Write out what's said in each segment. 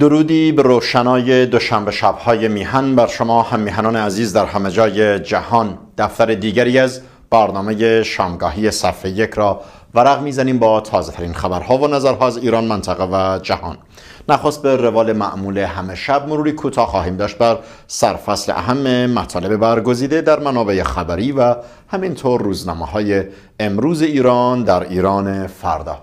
درودی به روشنای دوشنبه شبهای میهن بر شما هم میهنان عزیز در همه جای جهان دفتر دیگری از برنامه شامگاهی صفحه یک را ورق میزنیم با تازه خبرها و نظرها از ایران منطقه و جهان نخواست به روال معمول همه شب مروری کوتاه خواهیم داشت بر سرفصل اهم مطالب برگزیده در منابع خبری و همینطور روزنامه های امروز ایران در ایران فردا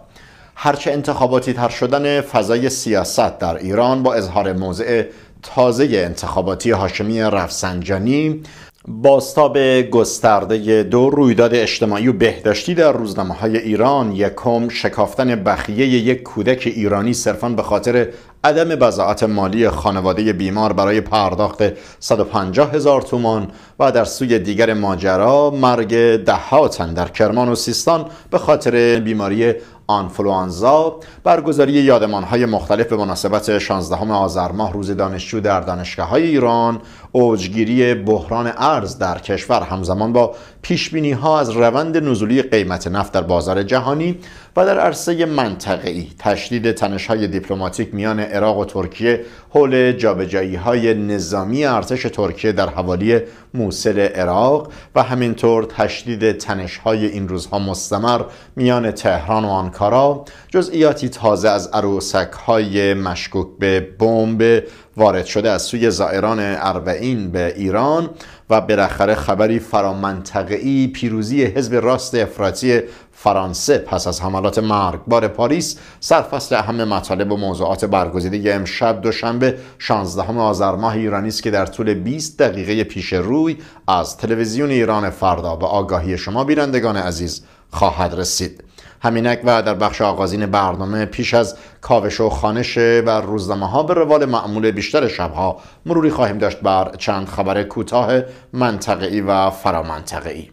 هرچه انتخاباتی تر شدن فضای سیاست در ایران با اظهار موضع تازه انتخاباتی هاشمی رفسنجانی باستاب گسترده دو رویداد اجتماعی و بهداشتی در روزنامه های ایران یکم شکافتن بخیه یک کودک ایرانی صرفا به خاطر عدم بزاعت مالی خانواده بیمار برای پرداخت 150 هزار تومان و در سوی دیگر ماجرا مرگ ده تن در کرمان و سیستان به خاطر بیماری آنفلوانزا برگزاری یادمانهای مختلف به مناسبت 16 آذر ماه روز دانشجو در دانشگاه های ایران اوجگیری بحران ارز در کشور همزمان با پیش ها از روند نزولی قیمت نفت در بازار جهانی و در عرصه منطقه‌ای تشدید تنش‌های دیپلماتیک میان عراق و ترکیه حول جابجایی‌های نظامی ارتش ترکیه در حوالی موسل عراق و همینطور تشدید تنش‌های این روزها مستمر میان تهران و آنکارا جزئیاتی تازه از عروسک های مشکوک به بمب وارد شده از سوی زائران اربعین به ایران و بالاخره خبری فرامنطقه‌ای پیروزی حزب راست افراطی فرانسه پس از حملات مرگبار پاریس سرفصل اهم مطالب و موضوعات برگزیده امشب دوشنبه 16 آذر ماه ایرانی است که در طول 20 دقیقه پیش روی از تلویزیون ایران فردا به آگاهی شما بینندگان عزیز خواهد رسید همینک و در بخش آغازین برنامه پیش از کاوش و خانش و روزنامه ها به روال معمول بیشتر شبها مروری خواهیم داشت بر چند خبر کوتاه منطقه‌ای و فرامنطقه‌ای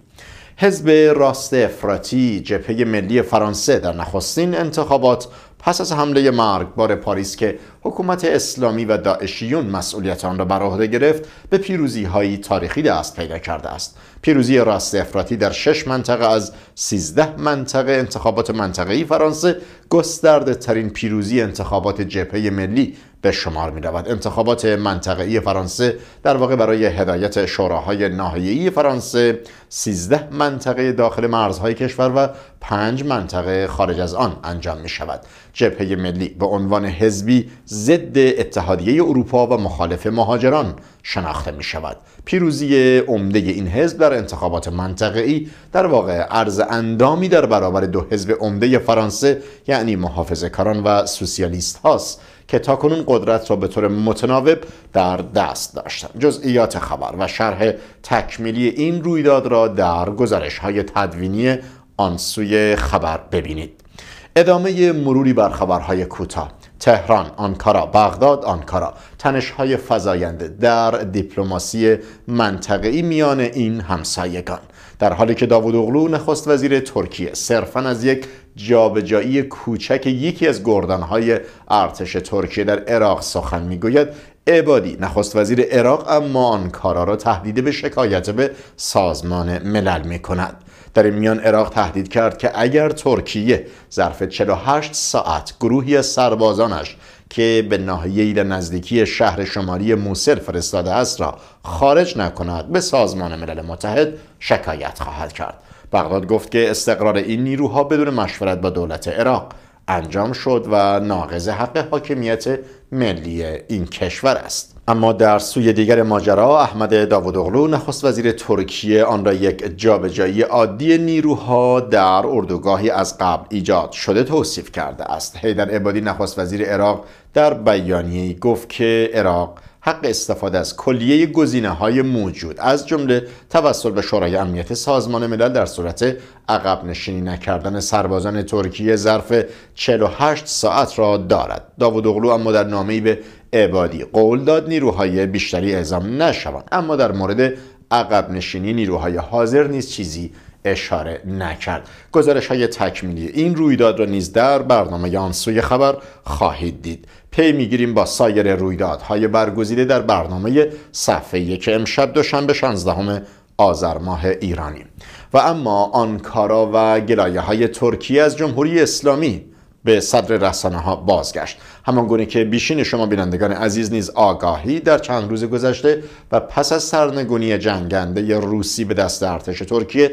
حزب راست افراطی جبهه ملی فرانسه در نخستین انتخابات پس از حمله بار پاریس که حکومت اسلامی و داعشیون مسئولیت آن را بر عهده گرفت به پیروزی هایی تاریخی دست پیدا کرده است پیروزی راست افراطی در شش منطقه از 13 منطقه انتخابات منطقه‌ای فرانسه گسترده ترین پیروزی انتخابات جبهه ملی به شمار می رود انتخابات منطقه‌ای فرانسه در واقع برای هدایت شوراهای ناحیه‌ای فرانسه 13 منطقه داخل مرزهای کشور و 5 منطقه خارج از آن انجام می شود جبهه ملی به عنوان حزبی ضد اتحادیه اروپا و مخالف مهاجران شناخته می شود پیروزی عمده این حزب در انتخابات منطقه‌ای در واقع ارز اندامی در برابر دو حزب عمده فرانسه یعنی محافظه‌کاران و سوسیالیست هاست که تاکنون قدرت را به طور متناوب در دست داشتند جزئیات خبر و شرح تکمیلی این رویداد را در گزارش های تدوینی آن سوی خبر ببینید ادامه مروری بر خبرهای کوتاه تهران، آنکارا، بغداد، آنکارا تنشهای فزاینده فضاینده در دیپلماسی منطقه‌ای میان این همسایگان در حالی که اغلو نخست وزیر ترکیه صرفا از یک جابجایی کوچک یکی از گردانهای ارتش ترکیه در عراق سخن میگوید عبادی نخست وزیر عراق اما آنکارا را تهدید به شکایت به سازمان ملل میکند در این میان عراق تهدید کرد که اگر ترکیه ظرف 48 ساعت گروهی از سربازانش که به ناحیه در نزدیکی شهر شمالی موسل فرستاده است را خارج نکند به سازمان ملل متحد شکایت خواهد کرد بغداد گفت که استقرار این نیروها بدون مشورت با دولت عراق انجام شد و ناقض حق حاکمیت ملی این کشور است اما در سوی دیگر ماجرا احمد اغلو نخست وزیر ترکیه آن را یک جابجایی عادی نیروها در اردوگاهی از قبل ایجاد شده توصیف کرده است حیدر عبادی نخست وزیر عراق در بیانیه‌ای گفت که عراق حق استفاده از کلیه گزینه های موجود از جمله توسط به شورای امنیت سازمان ملل در صورت عقب نشینی نکردن سربازان ترکیه ظرف 48 ساعت را دارد داوود اغلو اما در نامه‌ای به عبادی قول داد نیروهای بیشتری اعزام نشوند اما در مورد عقب نشینی نیروهای حاضر نیز چیزی اشاره نکرد گزارش های تکمیلی این رویداد را نیز در برنامه آن خبر خواهید دید پی میگیریم با سایر رویدادهای برگزیده در برنامه صفحه یک امشب دوشنبه 16 آذر ماه ایرانی و اما آنکارا و گلایه های ترکیه از جمهوری اسلامی به صدر رسانه ها بازگشت همان گونه که بیشین شما بینندگان عزیز نیز آگاهی در چند روز گذشته و پس از سرنگونی جنگنده روسی به دست ارتش ترکیه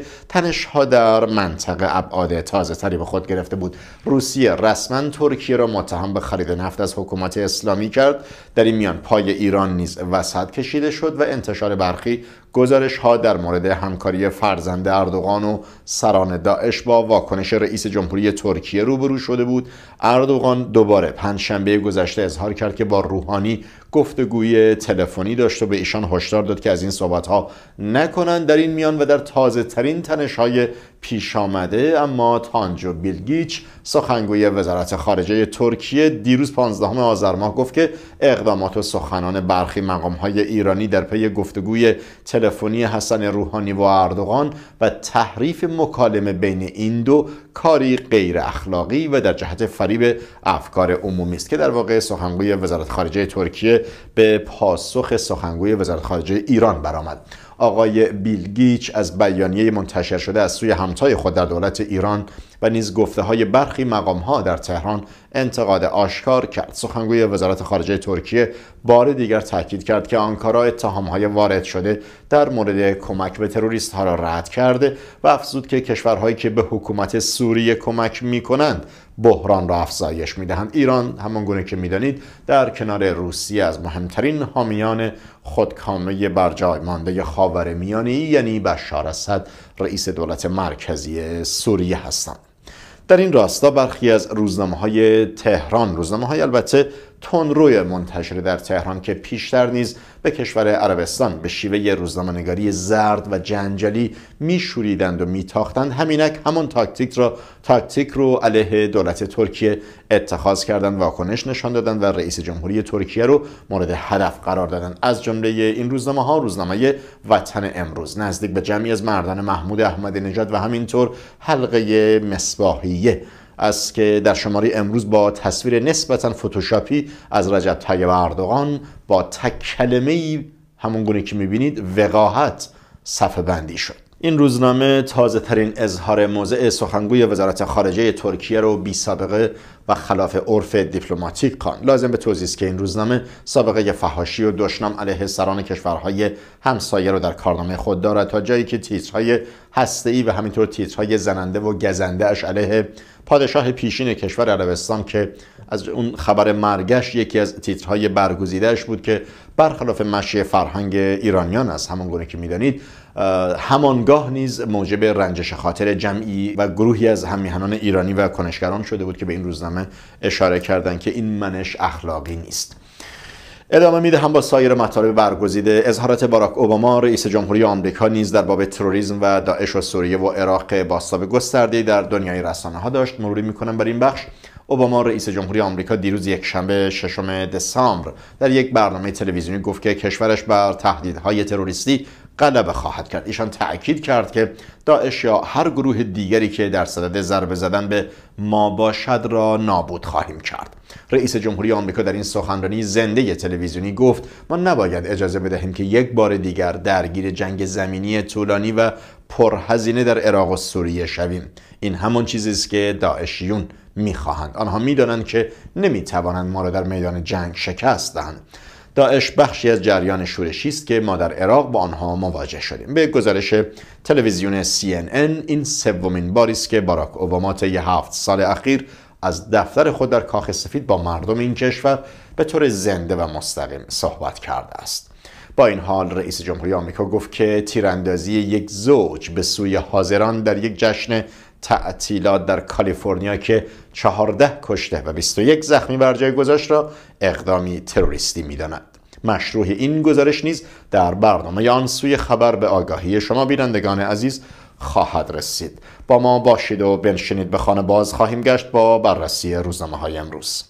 ها در منطقه ابعاد تازه تری به خود گرفته بود روسیه رسما ترکیه را متهم به خرید نفت از حکومت اسلامی کرد در این میان پای ایران نیز وسط کشیده شد و انتشار برخی گزارش ها در مورد همکاری فرزند اردوغان و سران داعش با واکنش رئیس جمهوری ترکیه روبرو شده بود اردوغان دوباره پنجشنبه شنبه گذشته اظهار کرد که با روحانی گفتگوی تلفنی داشت و به ایشان هشدار داد که از این صحبت ها نکنند در این میان و در تازه ترین تنش های پیش آمده اما تانجو بیلگیچ سخنگوی وزارت خارجه ترکیه دیروز 15 آذر ماه گفت که اقدامات و سخنان برخی مقام های ایرانی در پی گفتگوی تلفنی حسن روحانی و اردوغان و تحریف مکالمه بین این دو کاری غیر اخلاقی و در جهت فریب افکار عمومی است که در واقع سخنگوی وزارت خارجه ترکیه به پاسخ سخنگوی وزارت خارجه ایران برآمد آقای بیلگیچ از بیانیه منتشر شده از سوی همتای خود در دولت ایران و نیز گفته های برخی مقام ها در تهران انتقاد آشکار کرد سخنگوی وزارت خارجه ترکیه بار دیگر تاکید کرد که آنکارا اتهام های وارد شده در مورد کمک به تروریست ها را رد کرده و افزود که کشورهایی که به حکومت سوریه کمک می کنند بحران را افزایش می دهند ایران همان گونه که میدانید در کنار روسیه از مهمترین حامیان خودکامه برجای مانده خاورمیانه یعنی بشار اسد رئیس دولت مرکزی سوریه هستند در این راستا برخی از روزنامه های تهران روزنامه های البته روی منتشر در تهران که پیشتر نیز به کشور عربستان به شیوه روزنامه‌نگاری زرد و جنجالی میشوریدند و میتاختند همینک همان تاکتیک را تاکتیک رو علیه دولت ترکیه اتخاذ کردند واکنش نشان دادند و رئیس جمهوری ترکیه رو مورد هدف قرار دادند از جمله این روزنامه ها روزنامه وطن امروز نزدیک به جمعی از مردان محمود احمدی نژاد و همینطور حلقه مصباحیه است که در شماره امروز با تصویر نسبتا فتوشاپی از رجب طیب اردوغان با تک کلمه همون گونه که میبینید وقاحت صفه بندی شد این روزنامه تازه ترین اظهار موضع سخنگوی وزارت خارجه ترکیه رو بی سابقه و خلاف عرف دیپلماتیک کان لازم به توضیح است که این روزنامه سابقه فهاشی و دشنام علیه سران کشورهای همسایه رو در کارنامه خود دارد تا جایی که تیترهای هسته‌ای و همینطور تیترهای زننده و گزنده اش علیه پادشاه پیشین کشور عربستان که از اون خبر مرگش یکی از تیترهای برگزیدهش بود که برخلاف مشی فرهنگ ایرانیان است همان گونه که میدانید همانگاه نیز موجب رنجش خاطر جمعی و گروهی از همیهنان ایرانی و کنشگران شده بود که به این روزنامه اشاره کردند که این منش اخلاقی نیست ادامه میده هم با سایر مطالب برگزیده اظهارات باراک اوباما رئیس جمهوری آمریکا نیز در باب تروریسم و داعش و سوریه و عراق باستاب گسترده در دنیای رسانه ها داشت مروری میکنم بر این بخش اوباما رئیس جمهوری آمریکا دیروز یک شنبه ششم دسامبر در یک برنامه تلویزیونی گفت که کشورش بر تهدیدهای تروریستی غلبه خواهد کرد ایشان تاکید کرد که داعش یا هر گروه دیگری که در صدد ضربه زدن به ما باشد را نابود خواهیم کرد رئیس جمهوری آمریکا در این سخنرانی زنده تلویزیونی گفت ما نباید اجازه بدهیم که یک بار دیگر درگیر جنگ زمینی طولانی و پرهزینه در عراق و سوریه شویم این همان چیزی است که داعشیون میخواهند آنها میدانند که نمیتوانند ما را در میدان جنگ شکست دهند داعش بخشی از جریان شورشی است که ما در عراق با آنها مواجه شدیم به گزارش تلویزیون CNN این سومین باری است که باراک اوباما طی هفت سال اخیر از دفتر خود در کاخ سفید با مردم این کشور به طور زنده و مستقیم صحبت کرده است با این حال رئیس جمهوری آمریکا گفت که تیراندازی یک زوج به سوی حاضران در یک جشن تعطیلات در کالیفرنیا که 14 کشته و 21 زخمی بر جای گذاشت را اقدامی تروریستی میداند مشروح این گزارش نیز در برنامه آن سوی خبر به آگاهی شما بینندگان عزیز خواهد رسید با ما باشید و بنشینید به خانه باز خواهیم گشت با بررسی روزنامه های امروز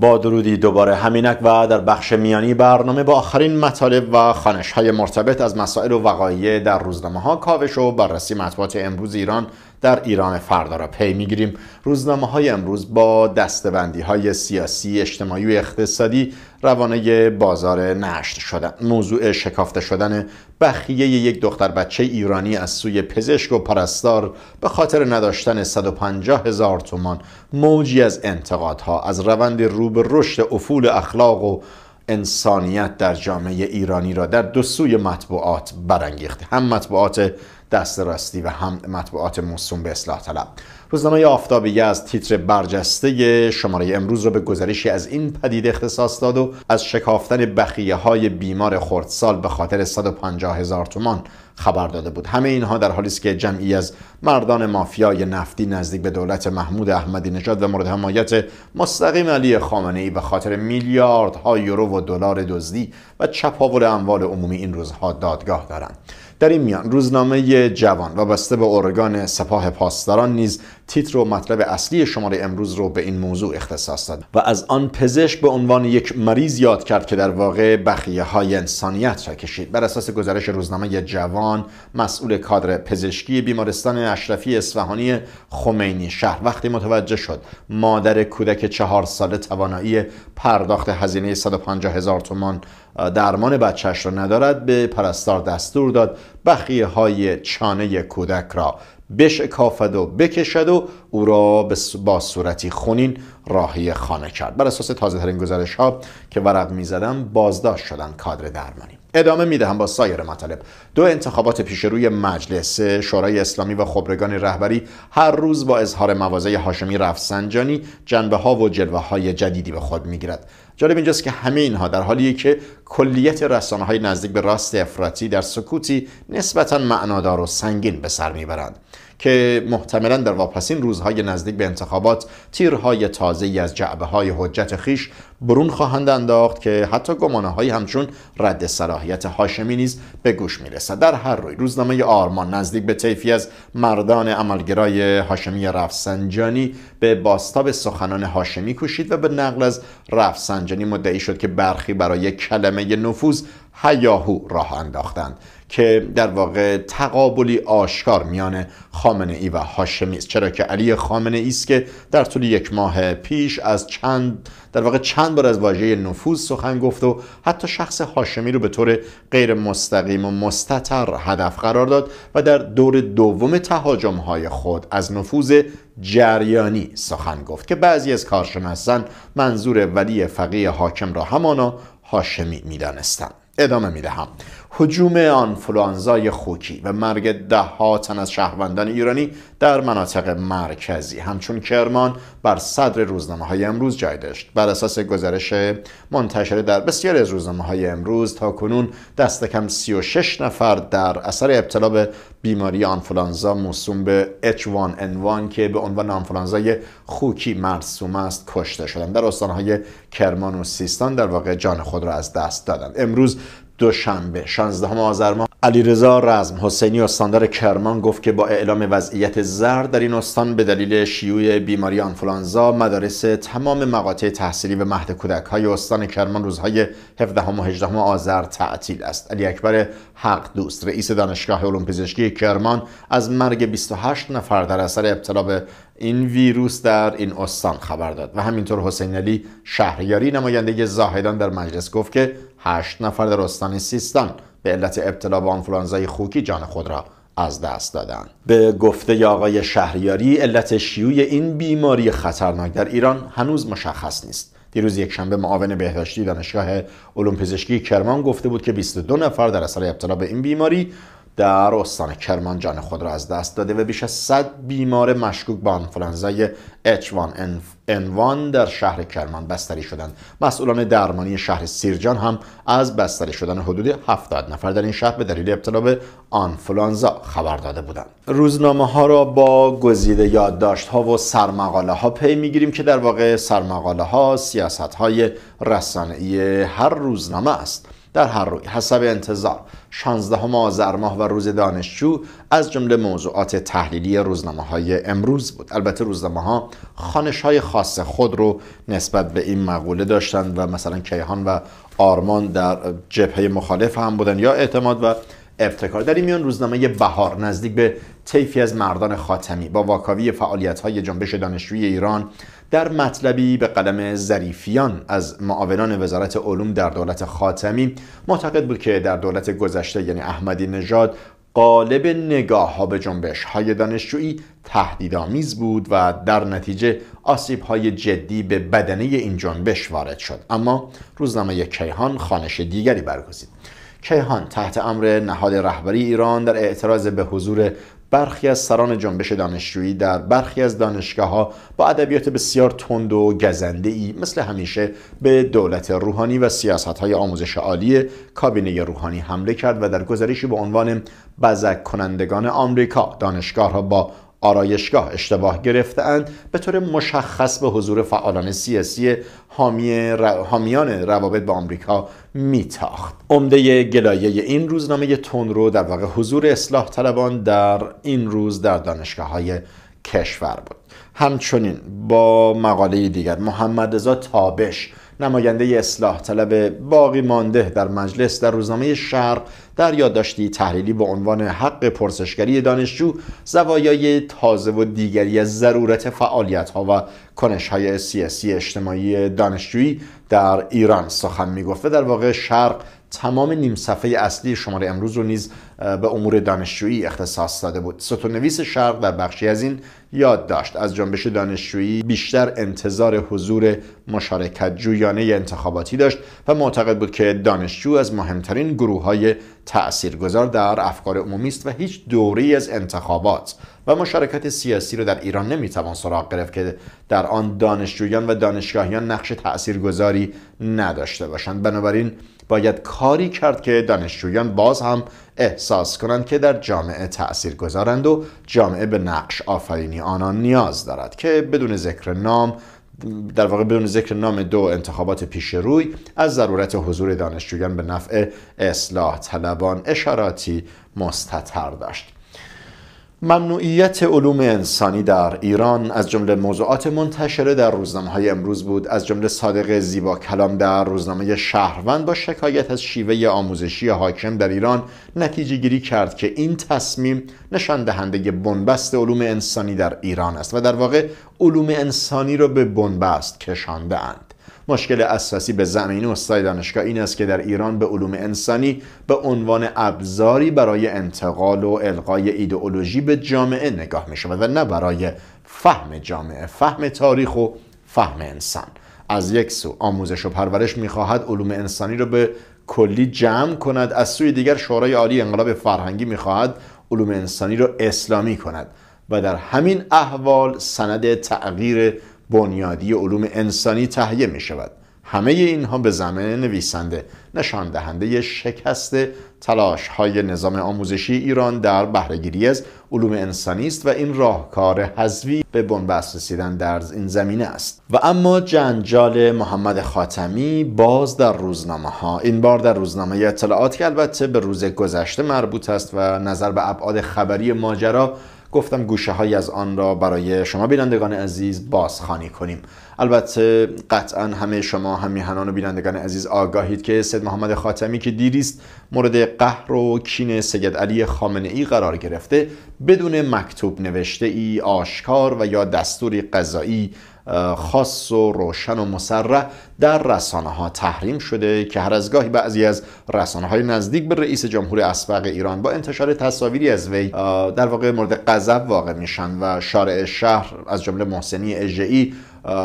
با درودی دوباره همینک و در بخش میانی برنامه با آخرین مطالب و خانش های مرتبط از مسائل و وقایع در روزنامه ها کاوش و بررسی مطبوعات امروز ایران در ایران فردا را پی میگیریم روزنامه های امروز با دستبندی های سیاسی اجتماعی و اقتصادی روانه بازار نشر شدن موضوع شکافته شدن بخیه یک دختر بچه ایرانی از سوی پزشک و پرستار به خاطر نداشتن 150 هزار تومان موجی از انتقادها از روند رو رشد افول اخلاق و انسانیت در جامعه ایرانی را در دو سوی مطبوعات برانگیخت هم مطبوعات دست راستی و هم مطبوعات موسوم به اصلاح طلب روزنامه آفتابی از تیتر برجسته شماره امروز را به گزارشی از این پدیده اختصاص داد و از شکافتن بخیه های بیمار خردسال به خاطر 150 هزار تومان خبر داده بود همه اینها در حالی است که جمعی از مردان مافیای نفتی نزدیک به دولت محمود احمدی نژاد و مورد حمایت مستقیم علی خامنه ای به خاطر میلیاردها یورو و دلار دزدی و چپاول اموال عمومی این روزها دادگاه دارند در این میان روزنامه جوان و بسته به ارگان سپاه پاسداران نیز تیتر و مطلب اصلی شماره امروز رو به این موضوع اختصاص داد و از آن پزشک به عنوان یک مریض یاد کرد که در واقع بخیه های انسانیت را کشید بر اساس گزارش روزنامه جوان مسئول کادر پزشکی بیمارستان اشرفی اصفهانی خمینی شهر وقتی متوجه شد مادر کودک چهار ساله توانایی پرداخت هزینه 150 هزار تومان درمان بچهش را ندارد به پرستار دستور داد بخیه های چانه کودک را بشکافد و بکشد و او را با صورتی خونین راهی خانه کرد بر اساس تازه ترین گزارش ها که ورق زدم بازداشت شدن کادر درمانی ادامه میدهم با سایر مطالب دو انتخابات پیش روی مجلس شورای اسلامی و خبرگان رهبری هر روز با اظهار موازه هاشمی رفسنجانی جنبه ها و جلوه های جدیدی به خود میگیرد جالب اینجاست که همه اینها در حالی که کلیت رسانه های نزدیک به راست افراطی در سکوتی نسبتا معنادار و سنگین به سر میبرند که محتملا در واپسین روزهای نزدیک به انتخابات تیرهای تازه از جعبه های حجت خیش برون خواهند انداخت که حتی گمانه های همچون رد صلاحیت هاشمی نیز به گوش میرسد در هر روی روزنامه آرمان نزدیک به طیفی از مردان عملگرای هاشمی رفسنجانی به باستاب سخنان هاشمی کوشید و به نقل از رفسنجانی مدعی شد که برخی برای کلمه نفوذ هیاهو راه انداختند که در واقع تقابلی آشکار میان خامنه ای و هاشمی است چرا که علی خامنه ای است که در طول یک ماه پیش از چند در واقع چند بار از واژه نفوذ سخن گفت و حتی شخص هاشمی رو به طور غیر مستقیم و مستتر هدف قرار داد و در دور دوم تهاجم های خود از نفوذ جریانی سخن گفت که بعضی از کارشناسان منظور ولی فقیه حاکم را همانا هاشمی میدانستند ادامه میدهم حجوم آنفلوانزای خوکی و مرگ ده ها تن از شهروندان ایرانی در مناطق مرکزی همچون کرمان بر صدر روزنامه های امروز جای داشت بر اساس گزارش منتشره در بسیاری از روزنامه های امروز تا کنون دست کم 36 نفر در اثر ابتلا به بیماری آنفولانزا موسوم به H1N1 که به عنوان آنفولانزای خوکی مرسوم است کشته شدند در استانهای کرمان و سیستان در واقع جان خود را از دست دادند امروز دوشنبه 16 آذر ماه علیرضا رزم حسینی استاندار کرمان گفت که با اعلام وضعیت زرد در این استان به دلیل شیوع بیماری آنفولانزا مدارس تمام مقاطع تحصیلی و مهد کودک های استان کرمان روزهای 17 و 18 آذر تعطیل است علی اکبر حق دوست رئیس دانشگاه علوم پزشکی کرمان از مرگ 28 نفر در اثر ابتلا به این ویروس در این استان خبر داد و همینطور حسین علی شهریاری نماینده زاهدان در مجلس گفت که 8 نفر در استان سیستان به علت ابتلا به آنفلانزای خوکی جان خود را از دست دادند به گفته آقای شهریاری علت شیوع این بیماری خطرناک در ایران هنوز مشخص نیست دیروز شنبه معاون بهداشتی دانشگاه علوم پزشکی کرمان گفته بود که 22 نفر در اثر ابتلا به این بیماری در استان کرمان جان خود را از دست داده و بیش از 100 بیمار مشکوک به آنفولانزای H1N1 در شهر کرمان بستری شدند. مسئولان درمانی شهر سیرجان هم از بستری شدن حدود 70 نفر در این شهر به دلیل ابتلا به آنفولانزا خبر داده بودند. روزنامه ها را با گزیده یادداشت ها و سرمقاله ها پی میگیریم که در واقع سرمقاله ها سیاست های رسانه‌ای هر روزنامه است. در هر روی حسب انتظار 16 آذر ماه و روز دانشجو از جمله موضوعات تحلیلی روزنامه های امروز بود البته روزنامه ها خانش های خاص خود رو نسبت به این مقوله داشتند و مثلا کیهان و آرمان در جبهه مخالف هم بودن یا اعتماد و ابتکار در این میان روزنامه بهار نزدیک به طیفی از مردان خاتمی با واکاوی فعالیت‌های جنبش دانشجوی ایران در مطلبی به قلم ظریفیان از معاونان وزارت علوم در دولت خاتمی معتقد بود که در دولت گذشته یعنی احمدی نژاد قالب نگاه ها به جنبش های دانشجویی تهدیدآمیز بود و در نتیجه آسیب های جدی به بدنه این جنبش وارد شد اما روزنامه کیهان خانش دیگری برگزید کیهان تحت امر نهاد رهبری ایران در اعتراض به حضور برخی از سران جنبش دانشجویی در برخی از دانشگاه ها با ادبیات بسیار تند و گزنده ای مثل همیشه به دولت روحانی و سیاست های آموزش عالی کابینه روحانی حمله کرد و در گزارشی به عنوان بزک کنندگان آمریکا دانشگاه را با آرایشگاه اشتباه گرفتهاند به طور مشخص به حضور فعالان سیاسی حامیان روابط با آمریکا میتاخت عمده گلایه این روزنامه تون رو در واقع حضور اصلاح طلبان در این روز در دانشگاه های کشور بود همچنین با مقاله دیگر محمد تابش نماینده اصلاح طلب باقی مانده در مجلس در روزنامه شرق در یادداشتی تحلیلی به عنوان حق پرسشگری دانشجو زوایای تازه و دیگری از ضرورت فعالیت ها و کنش های سیاسی اجتماعی دانشجویی در ایران سخن میگفته در واقع شرق تمام نیم صفحه اصلی شماره امروز رو نیز به امور دانشجویی اختصاص داده بود نویس شرق در بخشی از این یاد داشت از جنبش دانشجویی بیشتر انتظار حضور مشارکت جویانه انتخاباتی داشت و معتقد بود که دانشجو از مهمترین گروه های تأثیرگذار در افکار عمومی است و هیچ دوری از انتخابات و مشارکت سیاسی را در ایران نمیتوان سراغ گرفت که در آن دانشجویان و دانشگاهیان نقش تأثیرگذاری نداشته باشند بنابراین باید کاری کرد که دانشجویان باز هم احساس کنند که در جامعه تأثیر گذارند و جامعه به نقش آفرینی آنان نیاز دارد که بدون ذکر نام در واقع بدون ذکر نام دو انتخابات پیش روی از ضرورت حضور دانشجویان به نفع اصلاح طلبان اشاراتی مستطر داشت ممنوعیت علوم انسانی در ایران از جمله موضوعات منتشره در روزنامه های امروز بود از جمله صادق زیبا کلام در روزنامه شهروند با شکایت از شیوه آموزشی حاکم در ایران نتیجه گیری کرد که این تصمیم نشان دهنده بنبست علوم انسانی در ایران است و در واقع علوم انسانی را به بنبست کشانده اند مشکل اساسی به زمین استاد دانشگاه این است که در ایران به علوم انسانی به عنوان ابزاری برای انتقال و القای ایدئولوژی به جامعه نگاه می شود و نه برای فهم جامعه فهم تاریخ و فهم انسان از یک سو آموزش و پرورش میخواهد علوم انسانی را به کلی جمع کند از سوی دیگر شورای عالی انقلاب فرهنگی میخواهد علوم انسانی را اسلامی کند و در همین احوال سند تغییر بنیادی علوم انسانی تهیه می شود همه اینها به زمین نویسنده نشان دهنده شکست تلاش های نظام آموزشی ایران در بهرهگیری از علوم انسانی است و این راهکار حذوی به بنبست رسیدن در این زمینه است و اما جنجال محمد خاتمی باز در روزنامه ها این بار در روزنامه اطلاعات که البته به روز گذشته مربوط است و نظر به ابعاد خبری ماجرا گفتم گوشه های از آن را برای شما بینندگان عزیز بازخانی کنیم البته قطعا همه شما همیهنان و بینندگان عزیز آگاهید که سید محمد خاتمی که دیریست مورد قهر و کین سید علی خامنه ای قرار گرفته بدون مکتوب نوشته ای آشکار و یا دستوری قضایی خاص و روشن و مسرح در رسانه ها تحریم شده که هر از گاهی بعضی از رسانه های نزدیک به رئیس جمهور اسبق ایران با انتشار تصاویری از وی در واقع مورد غضب واقع میشن و شارع شهر از جمله محسنی اژه‌ای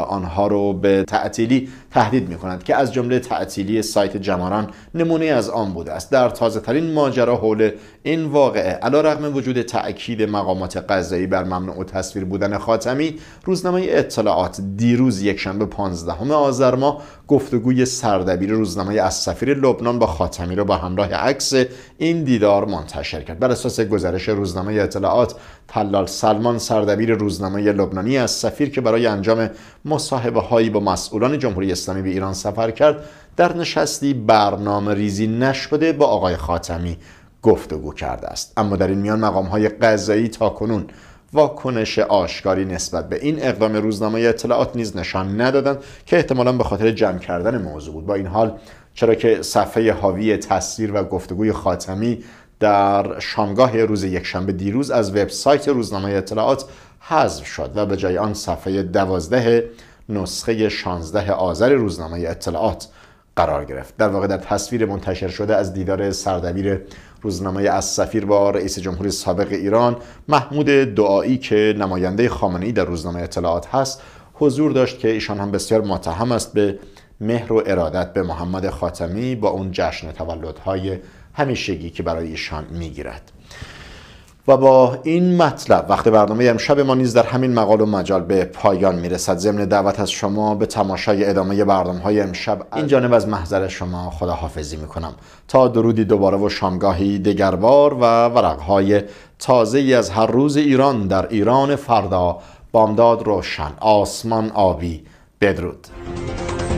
آنها رو به تعطیلی تهدید می کنند که از جمله تعطیلی سایت جماران نمونه از آن بوده است در تازه ترین ماجرا حول این واقعه علا رغم وجود تأکید مقامات قضایی بر ممنوع تصویر بودن خاتمی روزنامه اطلاعات دیروز یکشنبه 15 آذر ماه گفتگوی سردبیر روزنامه از سفیر لبنان با خاتمی را با همراه عکس این دیدار منتشر کرد بر اساس گزارش روزنامه اطلاعات طلال سلمان سردبیر روزنامه لبنانی از سفیر که برای انجام مصاحبه هایی با مسئولان جمهوری اسلامی به ایران سفر کرد در نشستی برنامه ریزی نشده با آقای خاتمی گفتگو کرده است اما در این میان مقام های قضایی تاکنون واکنش آشکاری نسبت به این اقدام روزنامه اطلاعات نیز نشان ندادند که احتمالا به خاطر جمع کردن موضوع بود با این حال چرا که صفحه حاوی تصویر و گفتگوی خاتمی در شامگاه روز یکشنبه دیروز از وبسایت روزنامه اطلاعات حذف شد و به جای آن صفحه دوازده نسخه 16 آذر روزنامه اطلاعات قرار گرفت در واقع در تصویر منتشر شده از دیدار سردبیر روزنامه از سفیر با رئیس جمهوری سابق ایران محمود دعایی که نماینده خامنه‌ای در روزنامه اطلاعات هست حضور داشت که ایشان هم بسیار متهم است به مهر و ارادت به محمد خاتمی با اون جشن تولدهای همیشگی که برای ایشان میگیرد و با این مطلب وقت برنامه امشب ما نیز در همین مقال و مجال به پایان میرسد ضمن دعوت از شما به تماشای ادامه برنامه های امشب این جانب از محضر شما خداحافظی میکنم تا درودی دوباره و شامگاهی دگربار و ورقهای تازه ای از هر روز ایران در ایران فردا بامداد روشن آسمان آبی بدرود